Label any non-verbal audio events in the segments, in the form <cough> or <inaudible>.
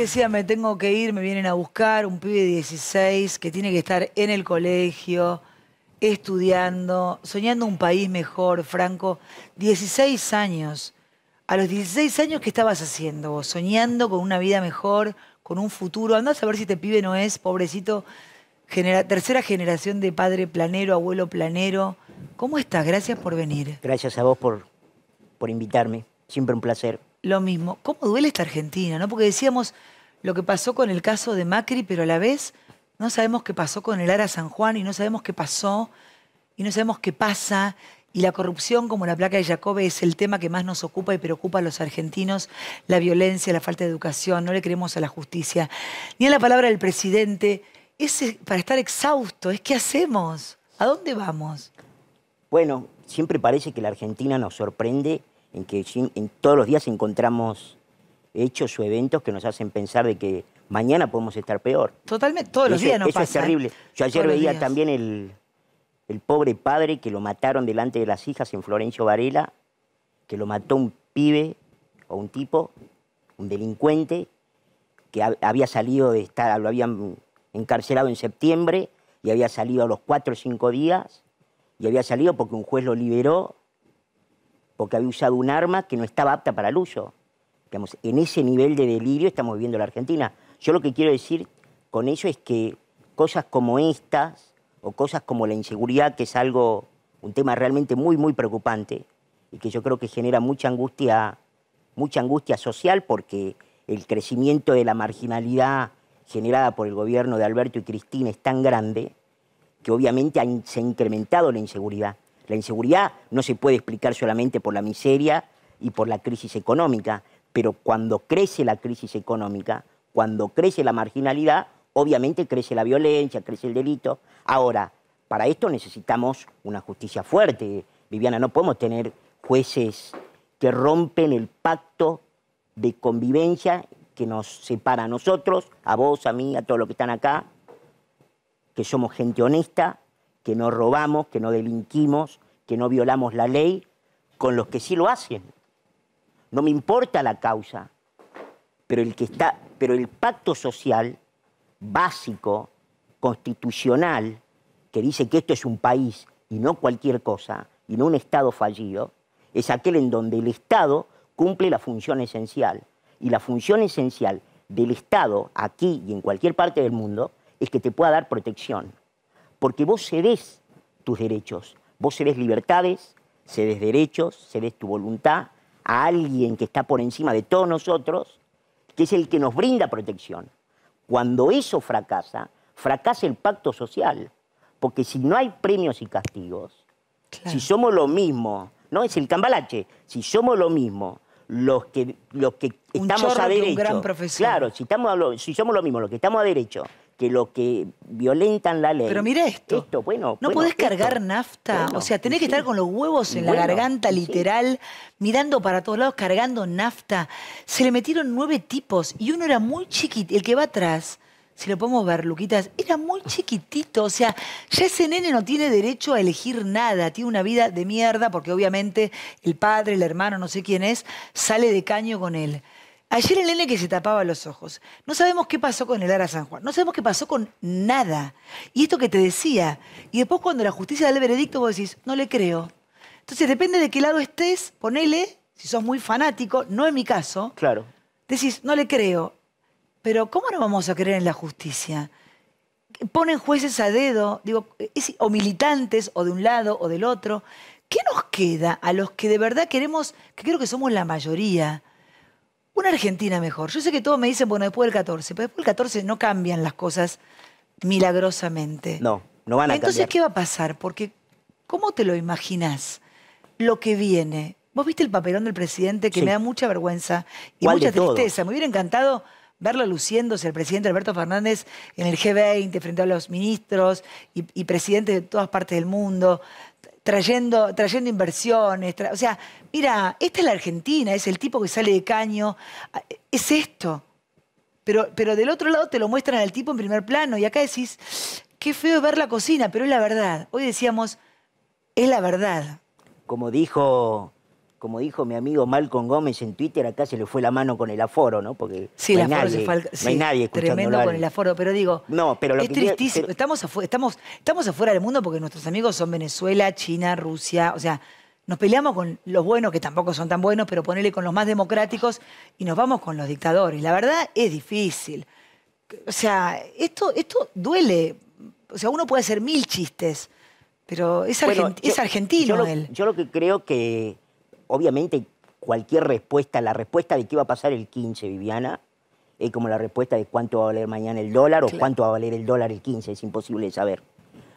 decía, me tengo que ir, me vienen a buscar, un pibe de 16 que tiene que estar en el colegio, estudiando, soñando un país mejor, Franco. 16 años. A los 16 años, ¿qué estabas haciendo vos? Soñando con una vida mejor, con un futuro. Andás a ver si este pibe no es, pobrecito, tercera generación de padre planero, abuelo planero. ¿Cómo estás? Gracias por venir. Gracias a vos por, por invitarme. Siempre un placer lo mismo. ¿Cómo duele esta Argentina? ¿No? Porque decíamos lo que pasó con el caso de Macri, pero a la vez no sabemos qué pasó con el Ara San Juan y no sabemos qué pasó y no sabemos qué pasa. Y la corrupción, como la placa de Jacobe, es el tema que más nos ocupa y preocupa a los argentinos. La violencia, la falta de educación, no le creemos a la justicia. Ni a la palabra del presidente. Es eh, para estar exhausto, es qué hacemos, a dónde vamos. Bueno, siempre parece que la Argentina nos sorprende en que en todos los días encontramos hechos o eventos que nos hacen pensar de que mañana podemos estar peor. Totalmente, todos los días nos Eso es ¿eh? terrible. Yo ayer veía también el, el pobre padre que lo mataron delante de las hijas en Florencio Varela, que lo mató un pibe o un tipo, un delincuente, que había salido de estar, lo habían encarcelado en septiembre y había salido a los cuatro o cinco días y había salido porque un juez lo liberó porque había usado un arma que no estaba apta para el uso. en ese nivel de delirio estamos viviendo la Argentina. Yo lo que quiero decir con eso es que cosas como estas o cosas como la inseguridad, que es algo, un tema realmente muy, muy preocupante y que yo creo que genera mucha angustia, mucha angustia social porque el crecimiento de la marginalidad generada por el gobierno de Alberto y Cristina es tan grande que obviamente se ha incrementado la inseguridad. La inseguridad no se puede explicar solamente por la miseria y por la crisis económica, pero cuando crece la crisis económica, cuando crece la marginalidad, obviamente crece la violencia, crece el delito. Ahora, para esto necesitamos una justicia fuerte. Viviana, no podemos tener jueces que rompen el pacto de convivencia que nos separa a nosotros, a vos, a mí, a todos los que están acá, que somos gente honesta, que no robamos, que no delinquimos, que no violamos la ley con los que sí lo hacen. No me importa la causa, pero el, que está, pero el pacto social básico, constitucional, que dice que esto es un país y no cualquier cosa, y no un Estado fallido, es aquel en donde el Estado cumple la función esencial. Y la función esencial del Estado, aquí y en cualquier parte del mundo, es que te pueda dar protección. Porque vos cedes tus derechos, Vos cedes libertades, cedes derechos, cedes tu voluntad a alguien que está por encima de todos nosotros, que es el que nos brinda protección. Cuando eso fracasa, fracasa el pacto social, porque si no hay premios y castigos, si somos lo mismo, no es el cambalache, si somos lo mismo, los que, que estamos a derecho, claro, si, estamos si somos lo mismo, los que estamos a derecho, que lo que violentan la ley. Pero mira esto. bueno. No podés cargar nafta. o sea, tenés que estar con los huevos en la garganta, literal, mirando para todos lados, cargando nafta. Se le metieron nueve tipos y uno era muy chiquito. El que va atrás, si lo podemos ver, Luquitas, era muy chiquitito. O sea, ya ese nene no tiene derecho a elegir nada. Tiene una vida de mierda porque obviamente el padre, el hermano, no sé quién es, sale de caño con él. Ayer el nene que se tapaba los ojos. No sabemos qué pasó con el Ara San Juan. No sabemos qué pasó con nada. Y esto que te decía. Y después cuando la justicia da el veredicto vos decís, no le creo. Entonces depende de qué lado estés, ponele, si sos muy fanático, no es mi caso. Claro. Decís, no le creo. Pero ¿cómo no vamos a creer en la justicia? Ponen jueces a dedo, digo, o militantes, o de un lado o del otro. ¿Qué nos queda a los que de verdad queremos, que creo que somos la mayoría? una Argentina mejor. Yo sé que todos me dicen, bueno, después del 14, pero después del 14 no cambian las cosas milagrosamente. No, no van a Entonces, ¿qué va a pasar? Porque, ¿cómo te lo imaginas? Lo que viene. Vos viste el papelón del presidente que me da mucha vergüenza y mucha tristeza. Me hubiera encantado verlo luciéndose el presidente Alberto Fernández en el G20 frente a los ministros y presidentes de todas partes del mundo trayendo, trayendo inversiones. o sea, mira, esta es la Argentina, es el tipo que sale de caño, ah, es esto. Pero, pero del otro lado te lo muestran al tipo en primer plano y acá decís, qué feo ver la cocina, pero es la verdad. Hoy decíamos, es la verdad. Como dijo como dijo mi amigo Malcolm Gómez en Twitter, acá se le fue la mano con el aforo, ¿no? Porque sí, no, hay nadie, al... sí, Tremendo con el aforo, pero digo, no, pero es tristísimo. Estamos, estamos, estamos afuera del mundo porque nuestros amigos son Venezuela, China, Rusia, o sea, nos peleamos con los buenos, que tampoco son tan buenos, pero ponerle con los más democráticos y nos vamos con los dictadores. La verdad es difícil. O sea, esto, esto duele. O sea, uno puede hacer mil chistes, pero es, argentino él. Yo lo que creo que obviamente cualquier respuesta, la respuesta de qué va a pasar el 15, Viviana, es como la respuesta de cuánto va a valer mañana el dólar o cuánto va a valer el dólar el 15, es imposible saber.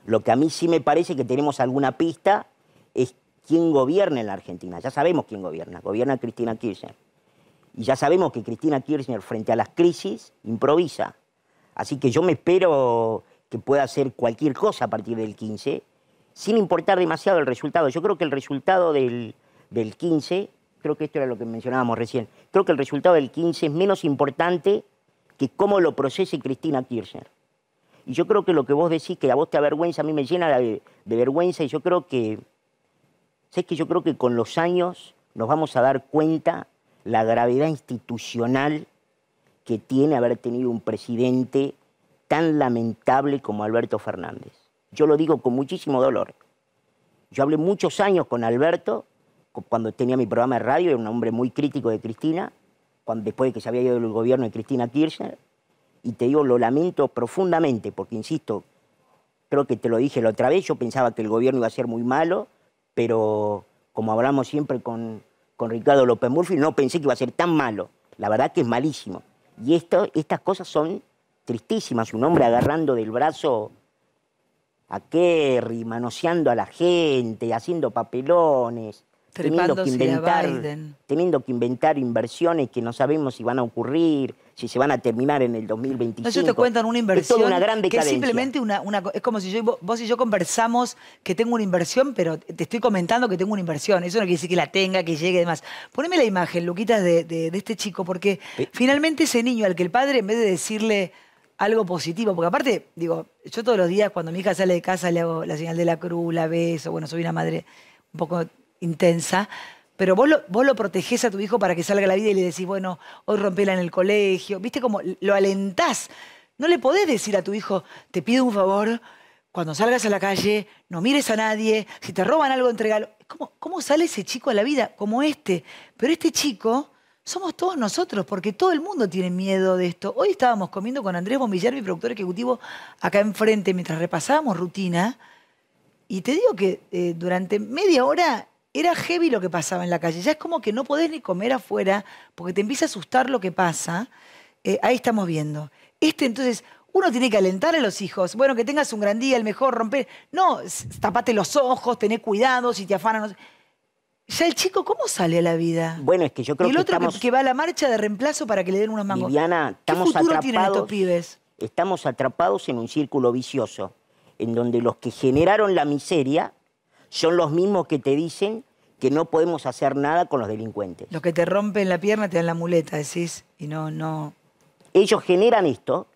Lo que a mí sí me parece que tenemos alguna pista es quién gobierna en la Argentina. Ya sabemos quién gobierna, gobierna Cristina Kirchner. Y ya sabemos que Cristina Kirchner frente a las crisis improvisa. Así que yo me espero que pueda hacer cualquier cosa a partir del 15, sin importar demasiado el resultado. Yo creo que el resultado del, del 15, creo que esto era lo que mencionábamos recién, creo que el resultado del 15 es menos importante que cómo lo procese Cristina Kirchner. Y yo creo que lo que vos decís, que a voz te avergüenza, a mí me llena de, vergüenza y yo creo que, sé que yo creo que con los años nos vamos a dar cuenta la gravedad institucional que tiene haber tenido un presidente tan lamentable como Alberto Fernández. Yo lo digo con muchísimo dolor. Yo hablé muchos años con Alberto cuando tenía mi programa de radio, era un hombre muy crítico de Cristina, cuando, después de que se había ido el gobierno de Cristina Kirchner, y te digo, lo lamento profundamente, porque insisto, creo que te lo dije la otra vez, yo pensaba que el gobierno iba a ser muy malo, pero como hablamos siempre con, con Ricardo López Murphy, no pensé que iba a ser tan malo. La verdad que es malísimo. Y estas cosas son tristísimas. Un hombre agarrando del brazo a Kerry, manoseando a la gente, haciendo papelones teniendo que, inventar, teniendo que inventar inversiones que no sabemos si van a ocurrir, si se van a terminar en el 2025. No, ellos te cuentan una inversión. Es una gran Que es simplemente una, Es como si vos y yo conversamos que tengo una inversión, pero te estoy comentando que tengo una inversión. Eso no quiere decir que la tenga, que llegue y demás. Poneme la imagen, Luquita, de, este chico, porque eh. finalmente ese niño al que el padre, en vez de decirle algo positivo, porque aparte, digo, yo todos los días cuando mi hija sale de casa le hago la señal de la cruz, la beso, bueno, soy una madre un poco intensa, pero vos lo, vos protegés a tu hijo para que salga a la vida y le decís, bueno, hoy rompela en el colegio, viste cómo lo alentás. No le podés decir a tu hijo, te pido un favor, cuando salgas a la calle, no mires a nadie, si te roban algo, entregalo. ¿Cómo, ¿Cómo sale ese chico a la vida? Como este. Pero este chico somos todos nosotros, porque todo el mundo tiene miedo de esto. Hoy estábamos comiendo con Andrés Bombillar, mi productor ejecutivo, acá enfrente, mientras repasábamos rutina. Y te digo que eh, durante media hora era heavy lo que pasaba en la calle. Ya es como que no podés ni comer afuera porque te empieza a asustar lo que pasa. Eh, ahí estamos viendo. Este, entonces, uno tiene que alentar a los hijos. Bueno, que tengas un gran día, el mejor, romper. No, tapate los ojos, tenés cuidado si te afanan. Ya el chico, ¿cómo sale a la vida? Bueno, es que yo creo y el otro que va a la marcha de reemplazo para que le den unos mangos. Viviana, estamos atrapados, pibes? Estamos atrapados en un círculo vicioso, en donde los que generaron la miseria son los mismos que te dicen que no podemos hacer nada con los delincuentes. Los que te rompen la pierna te dan la muleta, decís, y no, no. Ellos generan esto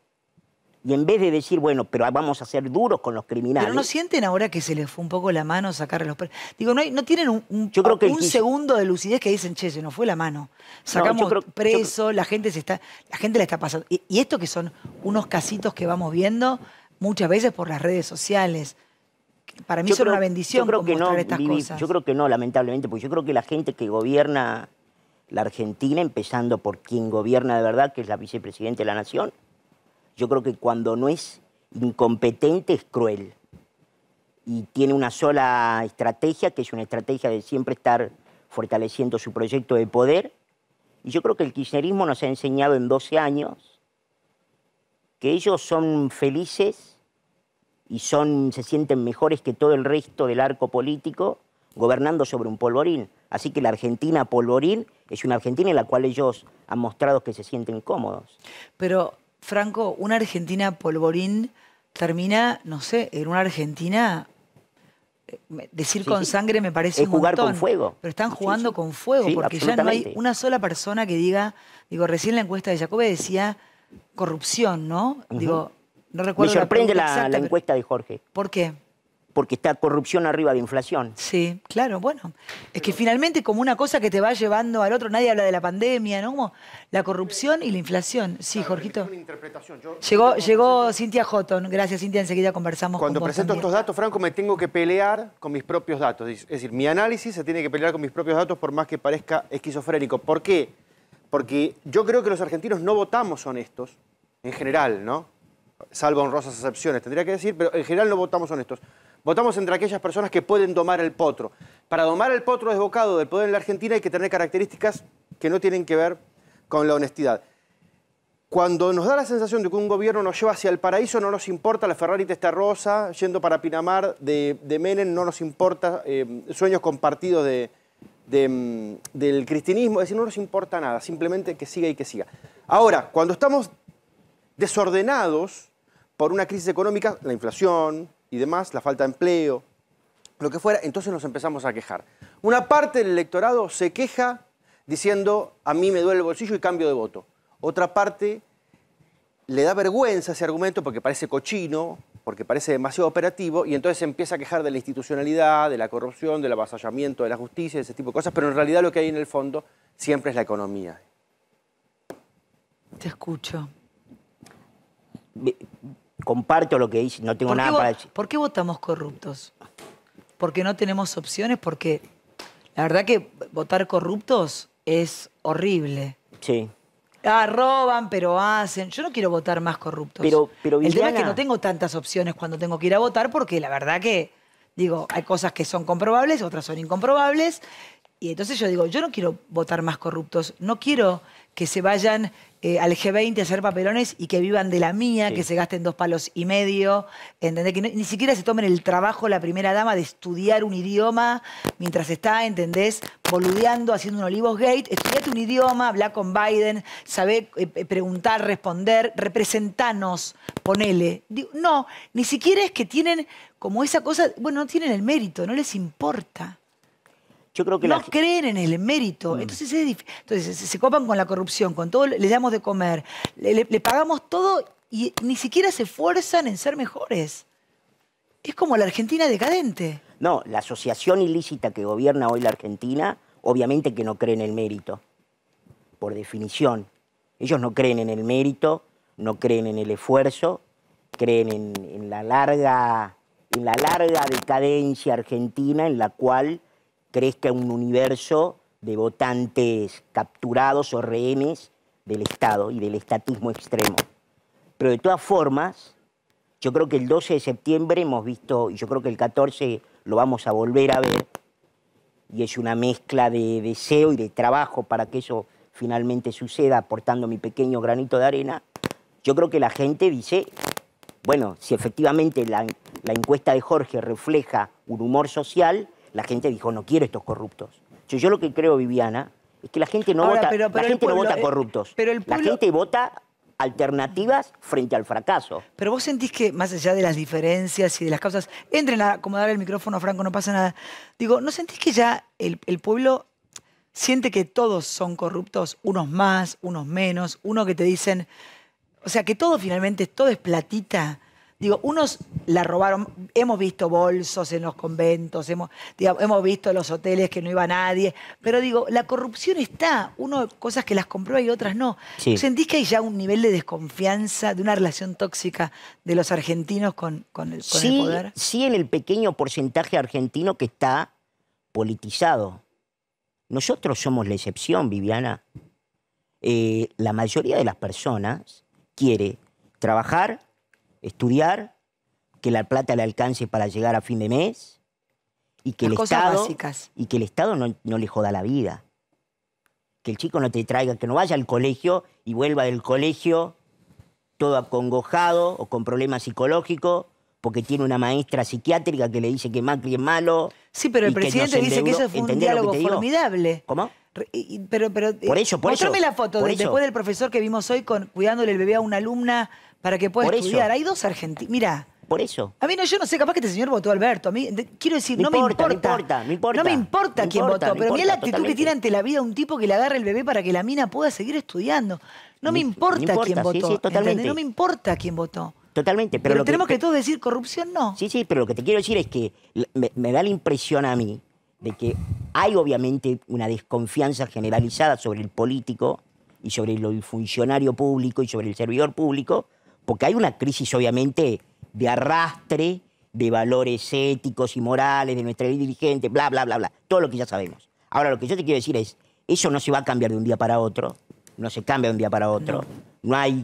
y en vez de decir, bueno, pero vamos a ser duros con los criminales. Pero no sienten ahora que se les fue un poco la mano sacar los Digo, no, no tienen un, un segundo de lucidez que dicen, che, se nos fue la mano. Sacamos presos, preso, la gente se está, la gente la está pasando. y esto que son unos casitos que vamos viendo muchas veces por las redes sociales para mí es una bendición que estas cosas. Yo creo que no, lamentablemente, porque yo creo que la gente que gobierna la Argentina, empezando por quien gobierna de verdad, que es la vicepresidenta de la Nación, yo creo que cuando no es incompetente es cruel. Y tiene una sola estrategia, que es una estrategia de siempre estar fortaleciendo su proyecto de poder. Y yo creo que el kirchnerismo nos ha enseñado en 12 años que ellos son felices y son, se sienten mejores que todo el resto del arco político gobernando sobre un polvorín. Así que la Argentina polvorín es una Argentina en la cual ellos han mostrado que se sienten cómodos. Pero, Franco, una Argentina polvorín termina, no sé, en una Argentina eh, decir con sangre me parece es jugar con fuego. Pero están jugando con fuego porque ya no hay una sola persona que diga, digo, recién la encuesta de Jacobe decía corrupción, ¿no? Digo, me sorprende la, encuesta de Jorge. ¿Por qué? porque está corrupción arriba de inflación. Sí, claro, bueno. Es que finalmente como una cosa que te va llevando al otro, nadie habla de la pandemia, ¿no? la corrupción y la inflación. Sí, Jorgito. llegó llegó Cintia Houghton. Gracias, Cintia. Enseguida conversamos Cuando presento estos datos, Franco, me tengo que pelear con mis propios datos. Es decir, mi análisis se tiene que pelear con mis propios datos por más que parezca esquizofrénico. ¿Por qué? Porque yo creo que los argentinos no votamos honestos, en general, ¿no? salvo honrosas excepciones, tendría que decir, pero en general no votamos honestos. Votamos entre aquellas personas que pueden domar el potro. Para domar el potro desbocado del poder en la Argentina hay que tener características que no tienen que ver con la honestidad. Cuando nos da la sensación de que un gobierno nos lleva hacia el paraíso, no nos importa la Ferrari rosa, yendo para Pinamar de, Menen, Menem, no nos importa eh, sueños compartidos de, mm, del cristianismo, es decir, no nos importa nada, simplemente que siga y que siga. Ahora, cuando estamos desordenados por una crisis económica, la inflación y demás, la falta de empleo, lo que fuera, entonces nos empezamos a quejar. Una parte del electorado se queja diciendo, a mí me duele el bolsillo y cambio de voto. Otra parte le da vergüenza ese argumento porque parece cochino, porque parece demasiado operativo, y entonces se empieza a quejar de la institucionalidad, de la corrupción, del avasallamiento, de la justicia, ese tipo de cosas, pero en realidad lo que hay en el fondo siempre es la economía. Te escucho comparto lo que dice, no tengo nada para decir. ¿Por qué votamos corruptos? ¿Porque no tenemos opciones? Porque la verdad que votar corruptos es horrible. Sí. Ah, roban, pero hacen. Yo no quiero votar más corruptos. Pero, pero El tema es que no tengo tantas opciones cuando tengo que ir a votar porque la verdad que, digo, hay cosas que son comprobables, otras son incomprobables. Y entonces yo digo, yo no quiero votar más corruptos, no quiero que se vayan eh, al G20 a hacer papelones y que vivan de la mía, que se gasten dos palos y medio, entender que ni siquiera se tomen el trabajo la primera dama de estudiar un idioma mientras está, ¿entendés? Boludeando, haciendo un Olivos Gate, estudiate un idioma, habla con Biden, saber eh, eh, preguntar, responder, representanos, ponele. no, ni siquiera es que tienen como esa cosa, bueno, no tienen el mérito, no les importa no creen en el mérito. Mm. Entonces, Entonces se copan con la corrupción, con todo, les damos de comer, le, pagamos todo y ni siquiera se esfuerzan en ser mejores. Es como la Argentina decadente. No, la asociación ilícita que gobierna hoy la Argentina, obviamente que no cree en el mérito, por definición. Ellos no creen en el mérito, no creen en el esfuerzo, creen en la larga en la larga decadencia argentina en la cual crezca un universo de votantes capturados o rehenes del Estado y del estatismo extremo. Pero de todas formas, yo creo que el 12 de septiembre hemos visto, y yo creo que el 14 lo vamos a volver a ver, y es una mezcla de deseo y de trabajo para que eso finalmente suceda, aportando mi pequeño granito de arena, yo creo que la gente dice, bueno, si efectivamente la, la encuesta de Jorge refleja un humor social, la gente dijo, no quiero estos corruptos. Yo, yo lo que creo, Viviana, es que la gente no vota, la gente no vota eh, corruptos. La gente vota alternativas frente al fracaso. Pero vos sentís que, más allá de las diferencias y de las causas, entren a acomodar el micrófono, a Franco, no pasa nada. Digo, ¿no sentís que ya el, el pueblo siente que todos son corruptos, unos más, unos menos, uno que te dicen, o sea, que todo finalmente, todo es platita? Digo, unos la robaron, hemos visto bolsos en los conventos, hemos, hemos visto los hoteles que no iba nadie, pero digo, la corrupción está, uno cosas que las compró y otras no. ¿Sentís que hay ya un nivel de desconfianza, de una relación tóxica de los argentinos con, con, el, con poder? Sí, en el pequeño porcentaje argentino que está politizado. Nosotros somos la excepción, Viviana. Eh, la mayoría de las personas quiere trabajar, estudiar, que la plata le alcance para llegar a fin de mes y que, el Estado, y que el Estado no, le joda la vida. Que el chico no te traiga, que no vaya al colegio y vuelva del colegio todo acongojado o con problemas psicológicos porque tiene una maestra psiquiátrica que le dice que Macri es malo. Sí, pero el presidente dice que eso fue un diálogo formidable. ¿Cómo? Pero, pero, eh, por eso, por eso, la foto después del profesor que vimos hoy con, cuidándole el bebé a una alumna para que pueda estudiar. Hay dos argentinos. Mira. Por eso. A mí no, yo no sé, capaz que este señor votó a Alberto. A mí, quiero decir, no, me importa. No, me importa, quién votó, pero mira la actitud que tiene ante la vida un tipo que le agarra el bebé para que la mina pueda seguir estudiando. No me, importa, quién votó. totalmente. No me importa quién votó. Totalmente, pero. lo tenemos que, todo todos decir corrupción, no. Sí, sí, pero lo que te quiero decir es que me, me da la impresión a mí de que hay obviamente una desconfianza generalizada sobre el político y sobre el funcionario público y sobre el servidor público, porque hay una crisis obviamente de arrastre de valores éticos y morales de nuestra dirigente, bla, bla, bla, bla, todo lo que ya sabemos. Ahora, lo que yo te quiero decir es, eso no se va a cambiar de un día para otro, no se cambia de un día para otro, no, hay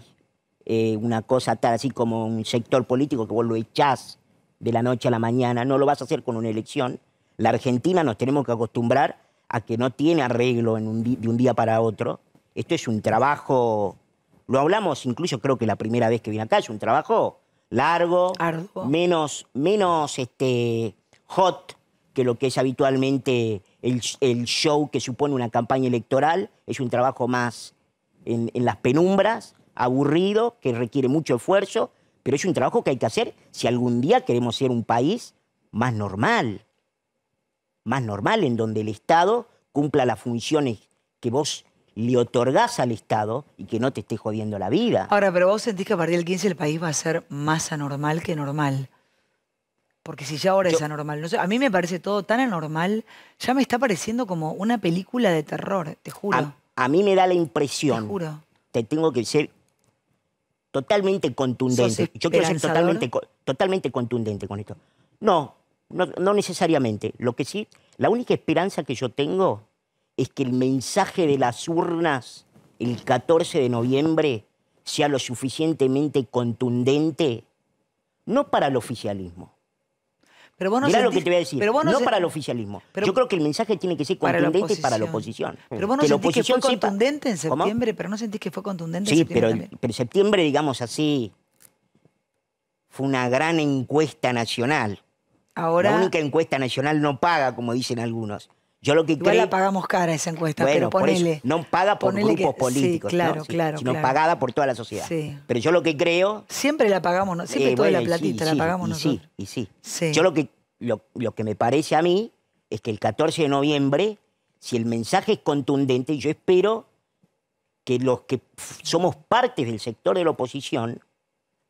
eh, una cosa tal así como un sector político que vos lo echás de la noche a la mañana, no lo vas a hacer con una elección, la Argentina nos tenemos que acostumbrar a que no tiene arreglo de un día para otro. Esto es un trabajo, lo hablamos incluso creo que la primera vez que viene acá, es un trabajo largo, menos, menos este, hot que lo que es habitualmente el, show que supone una campaña electoral. Es un trabajo más en, en las penumbras, aburrido, que requiere mucho esfuerzo, pero es un trabajo que hay que hacer si algún día queremos ser un país más normal más normal, en donde el Estado cumpla las funciones que vos le otorgás al Estado y que no te esté jodiendo la vida. Ahora, pero vos sentís que a partir del 15 el país va a ser más anormal que normal. Porque si ya ahora es anormal, a mí me parece todo tan anormal, ya me está pareciendo como una película de terror, te juro. A, mí me da la impresión. Te juro. Te tengo que ser totalmente contundente. Yo quiero ser totalmente, totalmente contundente con esto. No, no, necesariamente. Lo que sí, la única esperanza que yo tengo es que el mensaje de las urnas el 14 de noviembre sea lo suficientemente contundente, no para el oficialismo. Pero Mirá lo que te voy a decir. no, para el oficialismo. Yo creo que el mensaje tiene que ser contundente para la oposición. Pero vos no sentís que fue contundente en septiembre, pero no sentís que fue contundente en septiembre. Sí, pero, pero, septiembre, digamos así, fue una gran encuesta nacional la única encuesta nacional no paga, como dicen algunos. Yo lo que la pagamos cara esa encuesta, bueno, pero no paga por grupos políticos, claro, claro, sino pagada por toda la sociedad. Pero yo lo que creo. Siempre la pagamos, siempre eh, toda la platita la pagamos nosotros. Sí, y sí. Yo lo que, que me parece a mí es que el 14 de noviembre, si el mensaje es contundente, yo espero que los que somos parte del sector de la oposición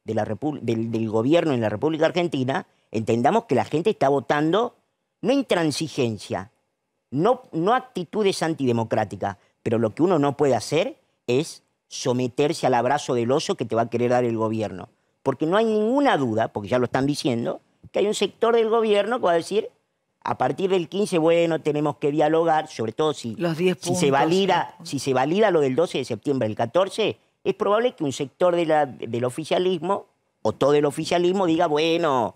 de la del gobierno en la República Argentina Entendamos que la gente está votando no intransigencia, no, no actitudes antidemocráticas, pero lo que uno no puede hacer es someterse al abrazo del oso que te va a querer dar el gobierno. Porque no hay ninguna duda, porque ya lo están diciendo, que hay un sector del gobierno que va a decir, a partir del 15, bueno, tenemos que dialogar, sobre todo si, se, valida, eh, si se valida lo del 12 de septiembre, el 14, es probable que un sector del oficialismo o todo el oficialismo diga, bueno,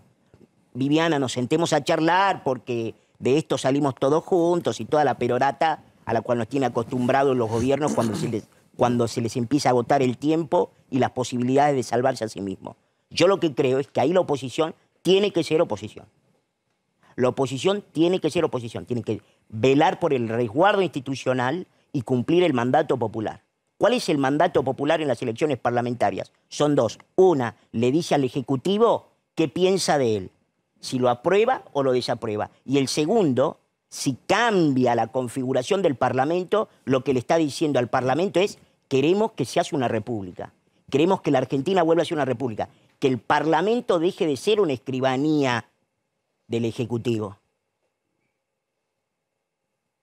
Viviana, nos sentemos a charlar porque de esto salimos todos juntos y toda la perorata a la cual nos tiene acostumbrados los gobiernos cuando se, les, cuando se les empieza a agotar el tiempo y las posibilidades de salvarse a sí mismos. Yo lo que creo es que ahí la oposición tiene que ser oposición. La oposición tiene que ser oposición, tiene que velar por el resguardo institucional y cumplir el mandato popular. ¿Cuál es el mandato popular en las elecciones parlamentarias? Son dos. Una, le dice al Ejecutivo qué piensa de él si lo aprueba o lo desaprueba. Y el segundo, si cambia la configuración del Parlamento, lo que le está diciendo al Parlamento es queremos que se hace una república, queremos que la Argentina vuelva a ser una república, que el Parlamento deje de ser una escribanía del Ejecutivo.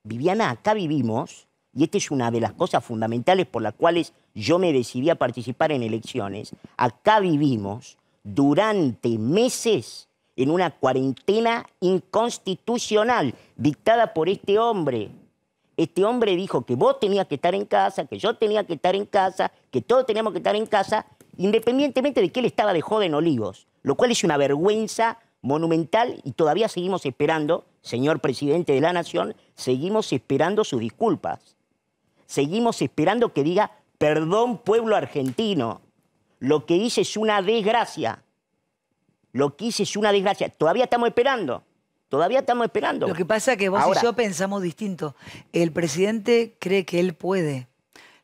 Viviana, acá vivimos, y esta es una de las cosas fundamentales por las cuales yo me decidí a participar en elecciones, acá vivimos durante meses en una cuarentena inconstitucional dictada por este hombre. Este hombre dijo que vos tenías que estar en casa, que yo tenía que estar en casa, que todos teníamos que estar en casa, independientemente de que él estaba de joven en Olivos, lo cual es una vergüenza monumental y todavía seguimos esperando, señor presidente de la Nación, seguimos esperando sus disculpas. Seguimos esperando que diga, perdón pueblo argentino, lo que hice es una desgracia. Lo que hice es una desgracia. Todavía estamos esperando. Todavía estamos esperando. Lo que pasa es que vos y yo pensamos distinto. El presidente cree que él puede.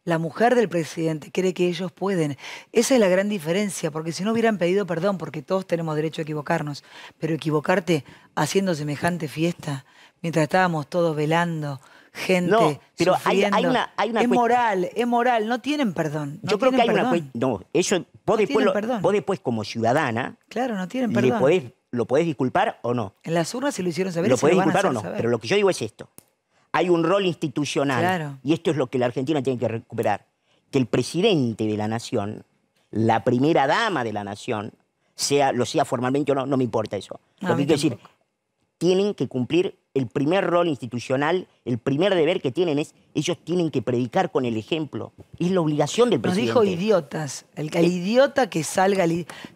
La mujer del presidente cree que ellos pueden. Esa es la gran diferencia, porque si no hubieran pedido perdón, porque todos tenemos derecho a equivocarnos, pero equivocarte haciendo semejante fiesta, mientras estábamos todos velando, gente. No, pero hay, una, hay una Es moral, es moral, no tienen perdón. Yo creo que hay una No, eso. Vos, después como ciudadana. Claro, no tienen perdón. ¿Lo podés disculpar o no? En las urnas se lo hicieron saber. Lo podés disculpar o no. Pero lo que yo digo es esto. Hay un rol institucional. Y esto es lo que la Argentina tiene que recuperar. Que el presidente de la nación, la primera dama de la nación, sea, lo sea formalmente o no, no me importa eso. lo que quiero decir, tienen que cumplir el primer rol institucional, el primer deber que tienen es, ellos tienen que predicar con el ejemplo. Es la obligación del presidente. Nos dijo idiotas, el, eh, idiota que salga,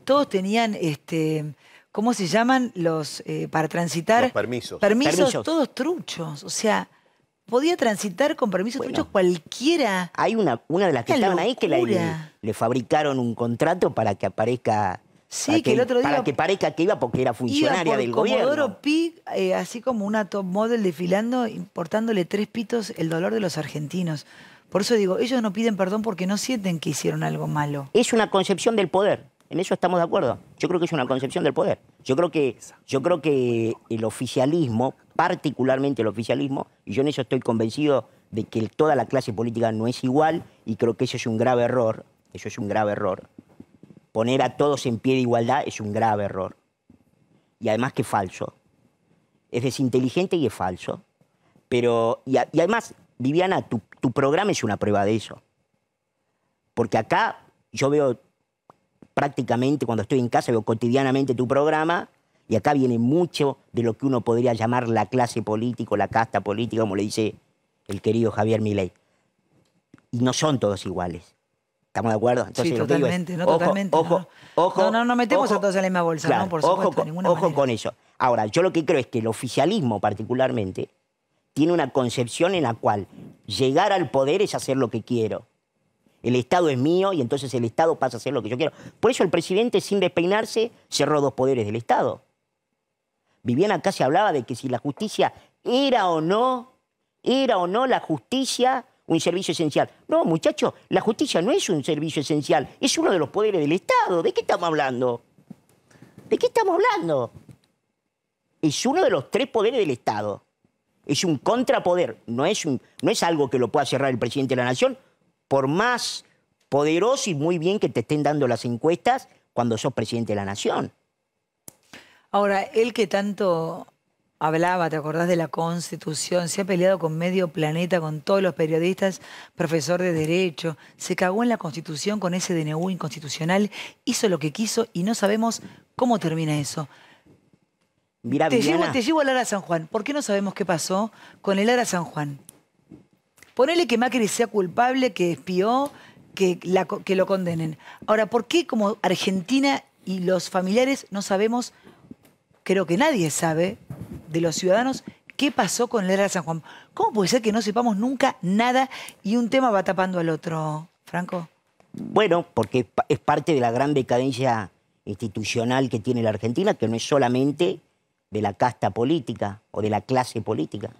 todos tenían, este, ¿cómo se llaman? Los, eh, para transitar. permisos. permisos. todos truchos, o sea... Podía transitar con permisos truchos cualquiera. Hay una, una de las que estaban ahí que le, le fabricaron un contrato para que aparezca Sí, que, el otro día... Para que parezca que iba porque era funcionaria iba por del Comodoro gobierno. Eh, así como una top model desfilando, importándole tres pitos el dolor de los argentinos. Por eso digo, ellos no piden perdón porque no sienten que hicieron algo malo. Es una concepción del poder. En eso estamos de acuerdo. Yo creo que es una concepción del poder. Yo creo que, yo creo que el oficialismo, particularmente el oficialismo, y yo en eso estoy convencido de que toda la clase política no es igual, y creo que eso es un grave error. Eso es un grave error poner a todos en pie de igualdad es un grave error. Y además que falso. Es desinteligente y es falso. Pero, y, además, Viviana, tu, programa es una prueba de eso. Porque acá yo veo prácticamente, cuando estoy en casa, veo cotidianamente tu programa y acá viene mucho de lo que uno podría llamar la clase política, la casta política, como le dice el querido Javier Milei. Y no son todos iguales. ¿Estamos de acuerdo? Entonces, sí, totalmente, no, totalmente. Ojo, no, ojo, no, no, no metemos a todos en la misma bolsa, ¿no? Por supuesto, ojo, con eso. Ahora, yo lo que creo es que el oficialismo particularmente tiene una concepción en la cual llegar al poder es hacer lo que quiero. El Estado es mío y entonces el Estado pasa a hacer lo que yo quiero. Por eso el presidente, sin despeinarse, cerró dos poderes del Estado. Viviana casi hablaba de que si la justicia era o no, era o no la justicia un servicio esencial. No, muchachos, la justicia no es un servicio esencial, es uno de los poderes del Estado. ¿De qué estamos hablando? ¿De qué estamos hablando? Es uno de los tres poderes del Estado. Es un contrapoder, no es, no es algo que lo pueda cerrar el presidente de la Nación, por más poderoso y muy bien que te estén dando las encuestas cuando sos presidente de la Nación. Ahora, el que tanto hablaba, ¿te acordás de la Constitución? Se ha peleado con medio planeta, con todos los periodistas, profesor de Derecho. Se cagó en la Constitución con ese DNU inconstitucional, hizo lo que quiso y no sabemos cómo termina eso. te, llevo, te, llevo, al San Juan. ¿Por qué no sabemos qué pasó con el Ara San Juan? Ponele que Macri sea culpable, que espió, que lo condenen. Ahora, ¿por qué como Argentina y los familiares no sabemos, creo que nadie sabe, de los ciudadanos qué pasó con de San Juan. ¿Cómo puede ser que no sepamos nunca nada y un tema va tapando al otro, Franco? Bueno, porque es parte de la gran decadencia institucional que tiene la Argentina, que no es solamente de la casta política o de la clase política,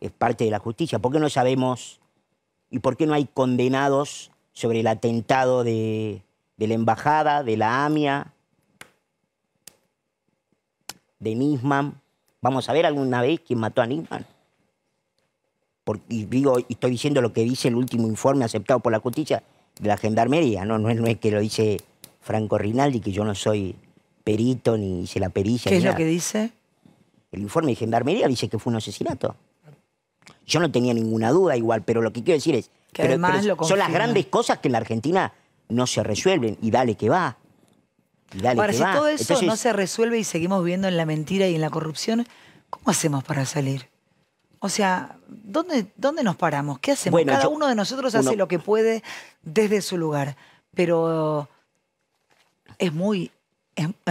es parte de la justicia. ¿Por qué no sabemos y por qué no hay condenados sobre el atentado de, la embajada, de la AMIA, de Nisman? Vamos a ver alguna vez quién mató a Nisman. Porque, y digo, y estoy diciendo lo que dice el último informe aceptado por la justicia de la Gendarmería, no, no, es, que lo dice Franco Rinaldi, que yo no soy perito ni hice la pericia. ¿Qué es lo que dice? El informe de Gendarmería dice que fue un asesinato. Yo no tenía ninguna duda igual, pero lo que quiero decir es, que son las grandes cosas que en la Argentina no se resuelven y dale que va. Ahora, si todo eso no se resuelve y seguimos viviendo en la mentira y en la corrupción, ¿cómo hacemos para salir? O sea, ¿dónde, nos paramos? ¿Qué hacemos? Cada uno de nosotros hace lo que puede desde su lugar, pero es muy,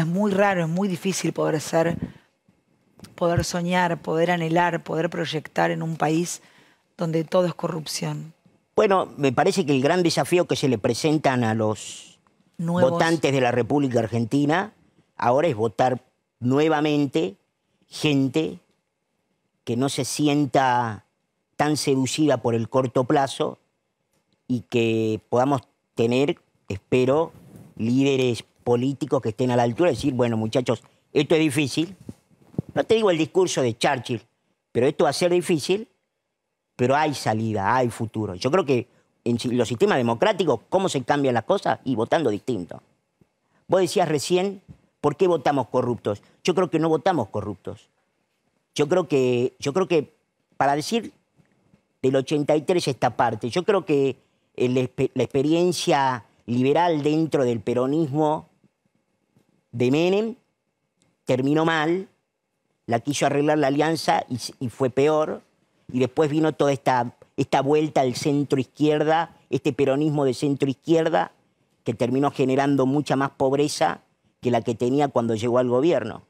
muy raro, es muy difícil poder ser, poder soñar, poder anhelar, poder proyectar en un país donde todo es corrupción. Bueno, me parece que el gran desafío que se le presentan a los votantes de la República Argentina, ahora es votar nuevamente gente que no se sienta tan seducida por el corto plazo y que podamos tener, espero, líderes políticos que estén a la altura y decir, bueno muchachos, esto es difícil, no te digo el discurso de Churchill, pero esto va a ser difícil, pero hay salida, hay futuro. Yo creo que en los sistemas democráticos cómo se cambian las cosas y votando distinto. Vos decías recién, ¿por qué votamos corruptos? Yo creo que no votamos corruptos. Yo creo que, yo creo que para decir del 83 esta parte, yo creo que eh, la experiencia liberal dentro del peronismo de Menem terminó mal, la quiso arreglar la alianza y fue peor, y después vino toda esta esta vuelta al centro izquierda, este peronismo de centro izquierda, que terminó generando mucha más pobreza que la que tenía cuando llegó al gobierno.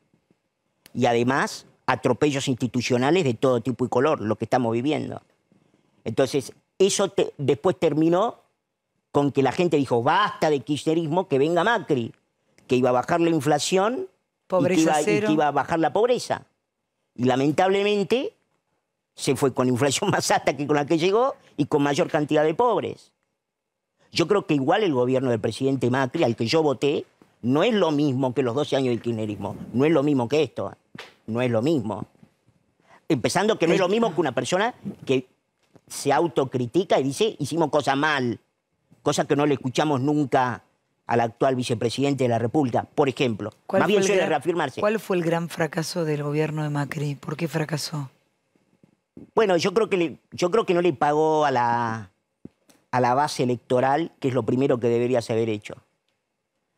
Y además, atropellos institucionales de todo tipo y color, lo que estamos viviendo. Entonces, eso después terminó con que la gente dijo, basta de kirchnerismo, que venga Macri, que iba a bajar la inflación y y que iba a bajar la pobreza. Y lamentablemente, se fue con inflación <laughs> más alta que con la que llegó y con mayor cantidad de pobres. Yo creo que igual el gobierno del presidente Macri, al que yo voté, no es lo mismo que los 12 años del kirchnerismo, no es lo mismo que esto, no es lo mismo. Empezando que no es lo mismo que una persona que se autocritica y dice, hicimos cosas mal, cosas que no le escuchamos nunca al actual vicepresidente de la República, por ejemplo. Más bien suele reafirmarse. ¿Cuál fue el gran fracaso del gobierno de Macri? ¿Por qué fracasó? Bueno, yo creo que, yo creo que no le pagó a la, a la base electoral, que es lo primero que deberías haber hecho.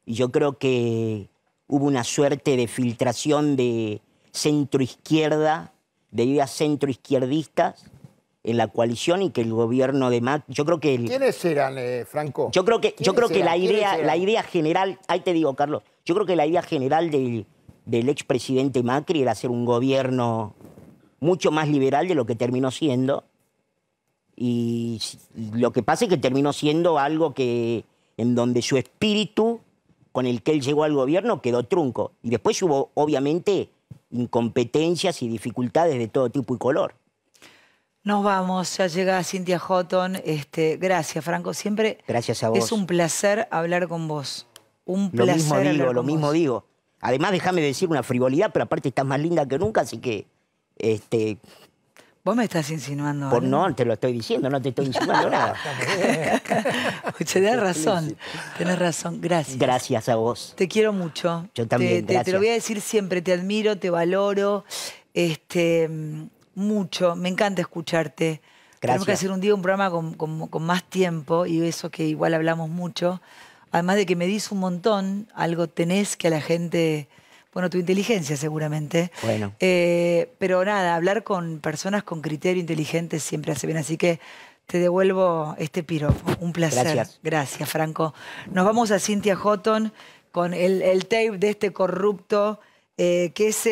Y yo creo que hubo una suerte de filtración de centroizquierda, de ideas centro-izquierdistas en la coalición y que el gobierno de Macri... Yo creo que... ¿Quiénes eran, eh, Franco? Yo creo que, yo creo que la, idea, la idea general... Ahí te digo, Carlos. Yo creo que la idea general del, del expresidente Macri era hacer un gobierno mucho más liberal de lo que terminó siendo. Y lo que pasa es que terminó siendo algo que en donde su espíritu con el que él llegó al gobierno quedó trunco. Y después hubo, obviamente, incompetencias y dificultades de todo tipo y color. Nos vamos, ya llega Cintia Houghton. Este, gracias, Franco. Siempre gracias a vos. es un placer hablar con vos. Un placer. Lo mismo digo, lo mismo digo. Además, déjame decir una frivolidad, pero aparte estás más linda que nunca, así que este, Vos me estás insinuando. Por no, te lo estoy diciendo, no te estoy insinuando nada. <laughs> tenés razón, tenés razón, gracias. Gracias a vos. Te quiero mucho. Yo también, te, Te, lo voy a decir siempre, te admiro, te valoro, este, mucho, me encanta escucharte. Tenemos que hacer un día un programa con, más tiempo y eso que igual hablamos mucho. Además de que me dices un montón, algo tenés que a la gente bueno, tu inteligencia seguramente. Bueno. Eh, pero nada, hablar con personas con criterio inteligente siempre hace bien, así que te devuelvo este piro. Un placer. Gracias. Gracias, Franco. Nos vamos a Cintia Houghton con el, tape de este corrupto eh, que es...